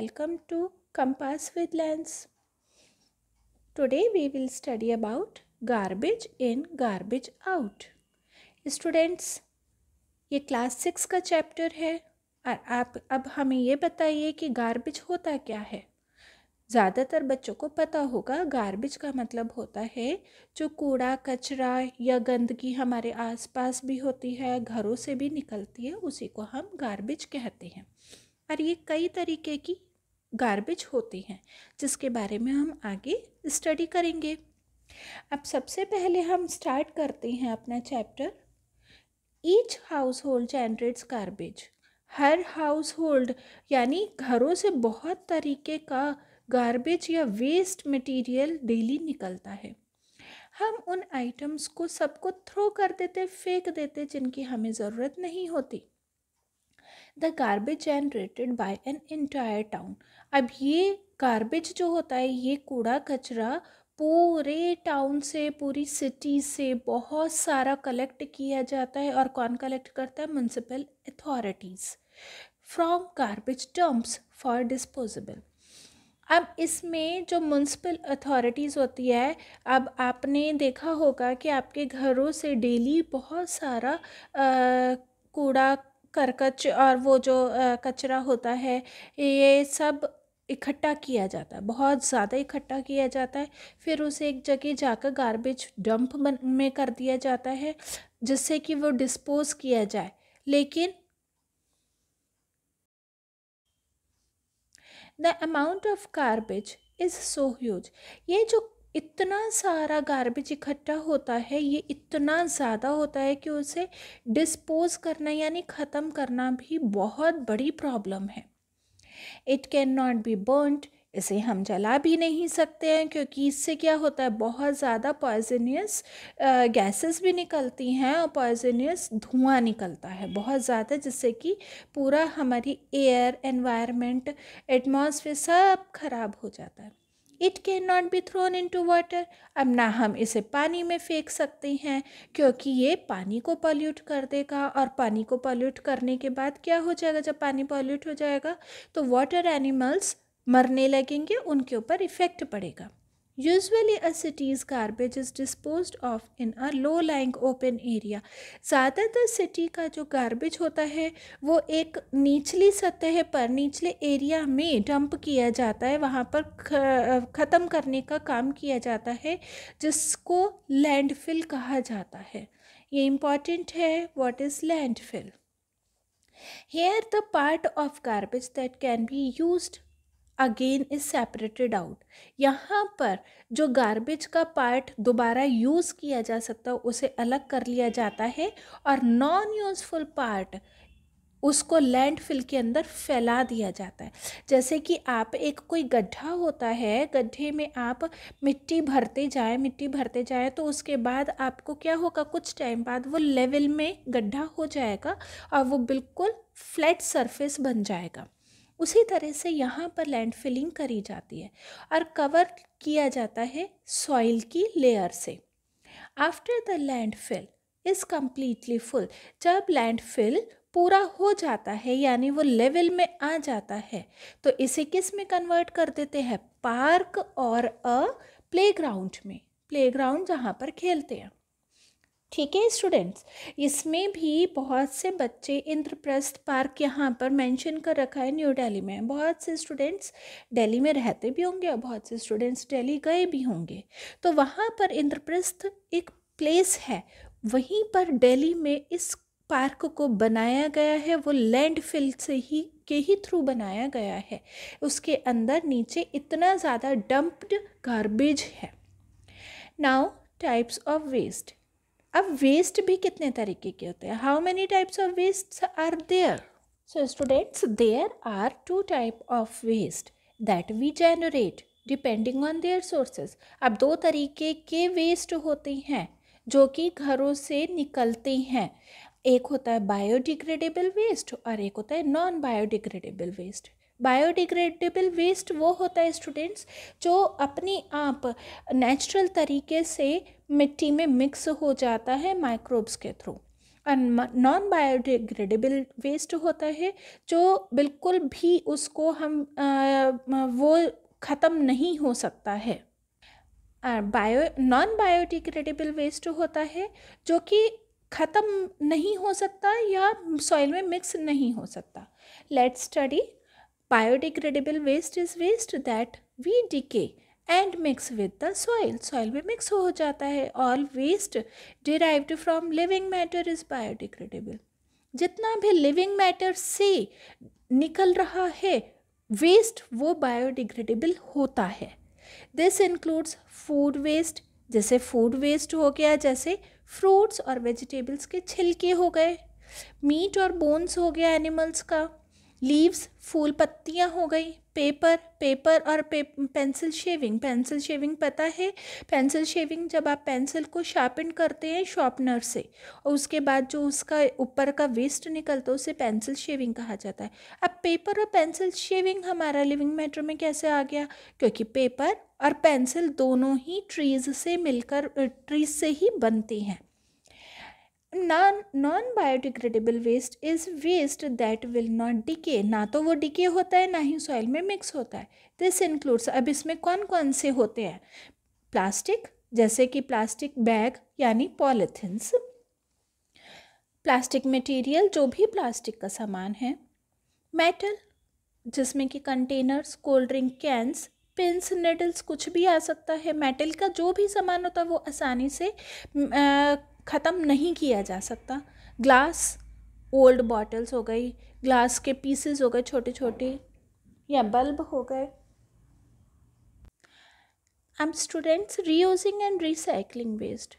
welcome to Compass with Lens. Today we will study about garbage in garbage out. Students ये class six का chapter है और आप अब हमें ये बताइए कि गार्बेज होता क्या है ज़्यादातर बच्चों को पता होगा गार्बेज का मतलब होता है जो कूड़ा कचरा या गंदगी हमारे आसपास भी होती है घरों से भी निकलती है उसी को हम गार्बेज कहते हैं और ये कई तरीके की गार्बेज होती हैं जिसके बारे में हम आगे स्टडी करेंगे अब सबसे पहले हम स्टार्ट करते हैं अपना chapter each household generates garbage हर हाउस होल्ड यानी घरों से बहुत तरीके का गार्बेज या वेस्ट मटेरियल डेली निकलता है हम उन आइटम्स को सबको थ्रो कर देते फेंक देते जिनकी हमें ज़रूरत नहीं होती the garbage generated by an entire town अब ये गार्बेज जो होता है ये कूड़ा कचरा पूरे टाउन से पूरी सिटी से बहुत सारा कलेक्ट किया जाता है और कौन कलेक्ट करता है municipal authorities from garbage terms for disposable अब इसमें जो म्यूनसिपल अथॉरिटीज़ होती है अब आपने देखा होगा कि आपके घरों से डेली बहुत सारा कूड़ा करकच और वो जो कचरा होता है ये सब इकट्ठा किया जाता है बहुत ज़्यादा इकट्ठा किया जाता है फिर उसे एक जगह जाकर गार्बेज डंप में कर दिया जाता है जिससे कि वो डिस्पोज किया जाए लेकिन the amount of garbage is so huge ये जो इतना सारा गार्बेज इकट्ठा होता है ये इतना ज़्यादा होता है कि उसे डिस्पोज करना यानी ख़त्म करना भी बहुत बड़ी प्रॉब्लम है it can not be burned इसे हम जला भी नहीं सकते हैं क्योंकि इससे क्या होता है बहुत ज़्यादा पॉइजनियस गैसेस भी निकलती हैं और पॉइजनियस धुआं निकलता है बहुत ज़्यादा जिससे कि पूरा हमारी एयर एनवायरनमेंट एटमॉस्फेयर सब खराब हो जाता है it can not be thrown into water अब ना हम इसे पानी में फेंक सकते हैं क्योंकि ये पानी को पॉल्यूट कर देगा और पानी को पॉल्यूट करने के बाद क्या हो जाएगा जब पानी पॉल्यूट हो जाएगा तो वाटर एनिमल्स मरने लगेंगे उनके ऊपर इफ़ेक्ट पड़ेगा usually a cities garbage is dispose of in a low lying open area ज़्यादातर सिटी का जो गार्बेज होता है वो एक निचली सतह पर निचले एरिया में डंप किया जाता है वहाँ पर ख़त्म करने का काम किया जाता है जिसको लैंडफिल कहा जाता है ये इम्पॉर्टेंट है what is landfill here the part of garbage that can be use again is separated out यहाँ पर जो गार्बेज का पार्ट दोबारा यूज़ किया जा सकता है उसे अलग कर लिया जाता है और नॉन यूज़फुल पार्ट उसको लैंडफिल के अंदर फैला दिया जाता है जैसे कि आप एक कोई गड्ढा होता है गड्ढे में आप मिट्टी भरते जाए मिट्टी भरते जाए तो उसके बाद आपको क्या होगा कुछ टाइम बाद वो लेवल में गड्ढा हो जाएगा और वो बिल्कुल फ्लैट सरफेस बन जाएगा उसी तरह से यहाँ पर लैंड फिलिंग करी जाती है और कवर किया जाता है सॉइल की लेयर से after the landfill is completely full जब लैंड फिल पूरा हो जाता है यानी वो लेवल में आ जाता है तो इसे किस में कन्वर्ट कर देते हैं पार्क और अ प्लेग्राउंड में प्लेग्राउंड जहाँ पर खेलते हैं ठीक है स्टूडेंट्स इसमें भी बहुत से बच्चे इंद्रप्रस्थ पार्क यहाँ पर मेंशन कर रखा है न्यू दिल्ली में बहुत से स्टूडेंट्स दिल्ली में रहते भी होंगे और बहुत से स्टूडेंट्स दिल्ली गए भी होंगे तो वहाँ पर इंद्रप्रस्थ एक प्लेस है वहीं पर दिल्ली में इस पार्क को बनाया गया है वो लैंडफिल से ही के ही थ्रू बनाया गया है उसके अंदर नीचे इतना ज़्यादा डंप्ड गार्बेज है नाउ टाइप्स ऑफ वेस्ट अब वेस्ट भी कितने तरीके के होते हैं how many types of waste are there so students there are two type of waste that we generate depending on their sources अब दो तरीके के वेस्ट होते हैं जो कि घरों से निकलते हैं एक होता है बायोडिग्रेडेबल वेस्ट और एक होता है non biodegradable waste biodegradable waste वो होता है स्टूडेंट्स जो अपने आप नेचुरल तरीके से मिट्टी में मिक्स हो जाता है माइक्रोब्स के थ्रू नॉन बायोडिग्रेडेबल वेस्ट होता है जो बिल्कुल भी उसको हम आ, वो ख़त्म नहीं हो सकता है बायो नॉन बायोडिग्रेडेबल वेस्ट होता है जो कि ख़त्म नहीं हो सकता या सॉइल में मिक्स नहीं हो सकता let's study biodegradable waste is waste that we decay and mix with the soil soil में मिक्स हो जाता है all waste derived from living matter is biodegradable जितना भी लिविंग मैटर से निकल रहा है वेस्ट वो बायोडिग्रेडेबल होता है दिस इंक्लूड्स फूड वेस्ट जैसे फूड वेस्ट हो गया जैसे फ्रूट्स और वेजिटेबल्स के छिलके हो गए मीट और बोन्स हो गया एनिमल्स का लीव्स फूल पत्तियाँ हो गई पेपर पेपर और पे पेंसिल शेविंग पेंसिल शेविंग पता है पेंसिल शेविंग जब आप पेंसिल को शार्पन करते हैं शॉर्पनर से और उसके बाद जो उसका ऊपर का वेस्ट निकलता है उसे पेंसिल शेविंग कहा जाता है अब पेपर और पेंसिल शेविंग हमारा लिविंग मैटर में कैसे आ गया क्योंकि पेपर और पेंसिल दोनों ही ट्रीज़ से मिलकर ट्रीज से ही बनती हैं non non biodegradable waste is waste that will not decay ना तो वो डिके होता है ना ही सॉइल में मिक्स होता है दिस इंक्लूड्स अब इसमें कौन कौन से होते हैं प्लास्टिक जैसे कि प्लास्टिक बैग यानी पॉलीथिन्स प्लास्टिक मटेरियल जो भी प्लास्टिक का सामान है मेटल जिसमें कि containers cold drink cans pins needles कुछ भी आ सकता है मेटल का जो भी सामान होता है वो आसानी से ख़त्म नहीं किया जा सकता ग्लास ओल्ड बॉटल्स हो गई ग्लास के पीसेस हो गए छोटे छोटे या बल्ब हो गए हम students reusing and recycling waste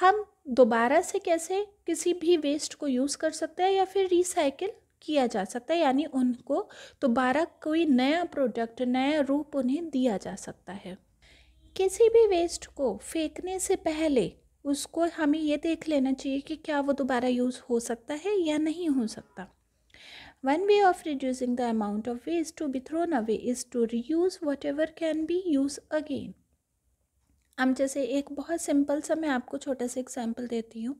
हम दोबारा से कैसे किसी भी वेस्ट को यूज़ कर सकते हैं या फिर रिसाइकिल किया जा सकता है यानी उनको दोबारा कोई नया प्रोडक्ट नया रूप उन्हें दिया जा सकता है किसी भी वेस्ट को फेंकने से पहले उसको हमें ये देख लेना चाहिए कि क्या वो दोबारा यूज़ हो सकता है या नहीं हो सकता one One way of reducing the amount of to to be thrown is to reuse whatever can be use again हम जैसे एक बहुत सिंपल सा मैं आपको छोटा सा एग्जांपल देती हूँ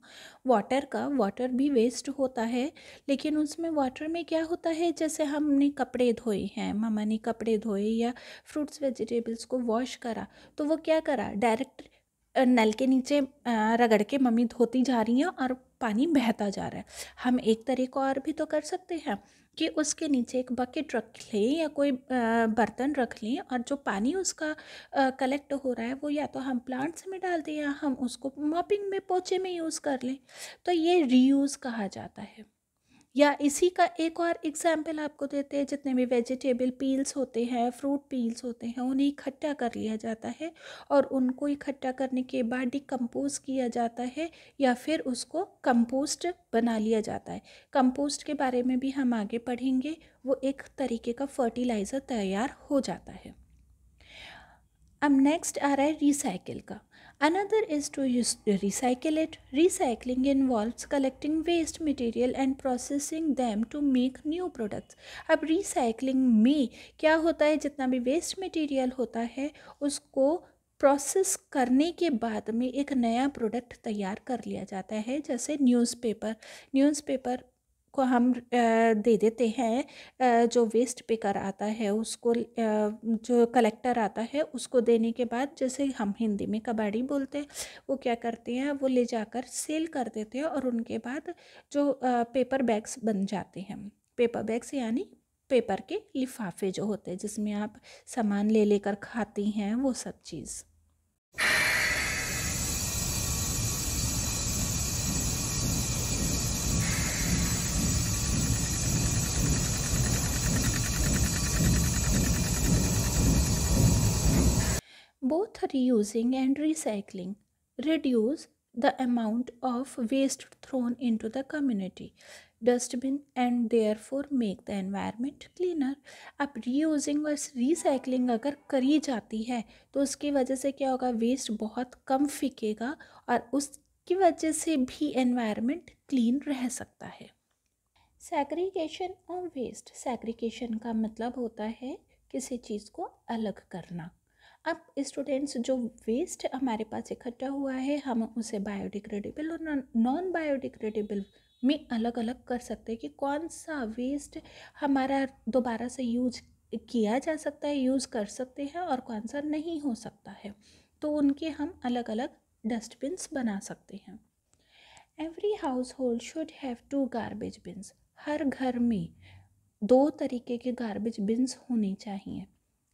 वाटर का वाटर भी वेस्ट होता है लेकिन उसमें वाटर में क्या होता है जैसे हमने कपड़े धोए हैं मामा ने कपड़े धोए या फ्रूट्स वेजिटेबल्स को वॉश करा तो वो क्या करा डायरेक्ट नल के नीचे रगड़ के मम्मी धोती जा रही हैं और पानी बहता जा रहा है हम एक तरीका और भी तो कर सकते हैं कि उसके नीचे एक बकेट रख लें या कोई बर्तन रख लें और जो पानी उसका कलेक्ट हो रहा है वो या तो हम प्लांट्स में डाल दें या हम उसको मॉपिंग में पोचे में यूज़ कर लें तो ये रीयूज़ कहा जाता है या इसी का एक और एग्जाम्पल आपको देते हैं जितने भी वेजिटेबल पील्स होते हैं फ्रूट पील्स होते हैं उन्हें इकट्ठा कर लिया जाता है और उनको इकट्ठा करने के बाद डिकम्पोज किया जाता है या फिर उसको कंपोस्ट बना लिया जाता है कंपोस्ट के बारे में भी हम आगे पढ़ेंगे वो एक तरीके का फर्टिलाइज़र तैयार हो जाता है अब नेक्स्ट आ रहा है रिसाइकिल का Another is to use, recycle it. Recycling involves collecting waste material and processing them to make new products. अब recycling में क्या होता है जितना भी waste material होता है उसको प्रोसेस करने के बाद में एक नया प्रोडक्ट तैयार कर लिया जाता है जैसे न्यूज़पेपर न्यूज़पेपर को हम दे देते हैं जो वेस्ट पिकर आता है उसको जो कलेक्टर आता है उसको देने के बाद जैसे हम हिंदी में कबाड़ी बोलते हैं वो क्या करते हैं वो ले जाकर सेल कर देते हैं और उनके बाद जो पेपर बैग्स बन जाते हैं पेपर बैग्स यानी पेपर के लिफाफे जो होते हैं जिसमें आप सामान ले लेकर खाती हैं वो सब चीज़ both reusing and recycling reduce the amount of waste thrown into the community dustbin and therefore make the environment cleaner अब reusing और recycling अगर करी जाती है तो उसकी वजह से क्या होगा waste बहुत कम फिकेगा और उसकी वजह से भी environment clean रह सकता है सेग्रीगेशन और वेस्ट सेग्रीगेशन का मतलब होता है किसी चीज़ को अलग करना अब स्टूडेंट्स जो वेस्ट हमारे पास इकट्ठा हुआ है हम उसे बायोडिग्रेडेबल और नॉन बायोडिग्रेडेबल में अलग अलग कर सकते हैं कि कौन सा वेस्ट हमारा दोबारा से यूज किया जा सकता है यूज़ कर सकते हैं और कौन सा नहीं हो सकता है तो उनके हम अलग अलग डस्टबिन्स बना सकते हैं every household should have two garbage bins हर घर में दो तरीके के गार्बेज बिन्स होने चाहिए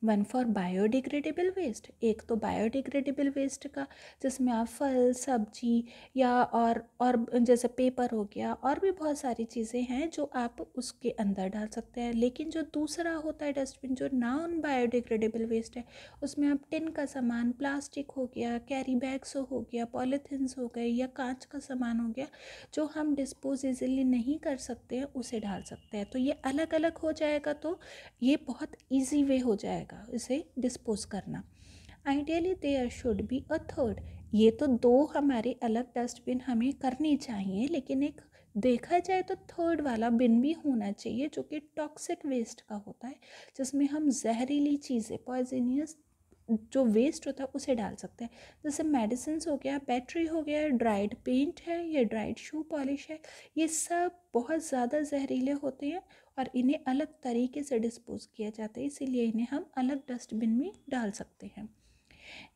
वन फॉर बायोडिग्रेडेबल वेस्ट एक तो बायोडिग्रेडेबल वेस्ट का जिसमें आप फल सब्जी या और और जैसे पेपर हो गया और भी बहुत सारी चीज़ें हैं जो आप उसके अंदर डाल सकते हैं लेकिन जो दूसरा होता है डस्टबिन जो नॉन बायोडिग्रेडेबल वेस्ट है उसमें आप टिन का सामान प्लास्टिक हो गया कैरी बैग्स हो गया पॉलीथिनस हो गए या कांच का सामान हो गया जो हम डिस्पोज इजीली नहीं कर सकते हैं उसे डाल सकते हैं तो ये अलग अलग हो जाएगा तो ये बहुत ईजी वे हो जाएगा जाएगा इसे डिस्पोज करना ideally there should be a third ये तो दो हमारे अलग डस्टबिन हमें करनी चाहिए लेकिन एक देखा जाए तो थर्ड वाला बिन भी होना चाहिए जो कि टॉक्सिक वेस्ट का होता है जिसमें हम जहरीली चीज़ें पॉइजनियस जो वेस्ट होता है उसे डाल सकते हैं जैसे मेडिसिन हो गया बैटरी हो गया ड्राइड पेंट है या ड्राइड शू पॉलिश है ये सब बहुत ज़्यादा जहरीले होते हैं और इन्हें अलग तरीके से डिस्पोज किया जाता है इसीलिए इन्हें हम अलग डस्टबिन में डाल सकते हैं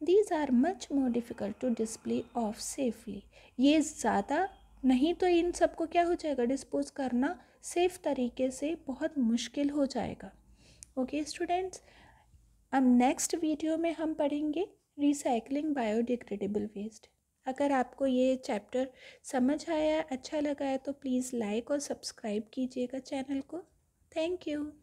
these are much more difficult to display of safely ये ज़्यादा नहीं तो इन सबको क्या हो जाएगा डिस्पोज करना सेफ तरीके से बहुत मुश्किल हो जाएगा ओके okay, स्टूडेंट्स अब नेक्स्ट वीडियो में हम पढ़ेंगे रिसाइकलिंग बायोडिग्रेडेबल वेस्ट अगर आपको ये चैप्टर समझ आया अच्छा लगा है तो प्लीज़ लाइक और सब्सक्राइब कीजिएगा चैनल को थैंक यू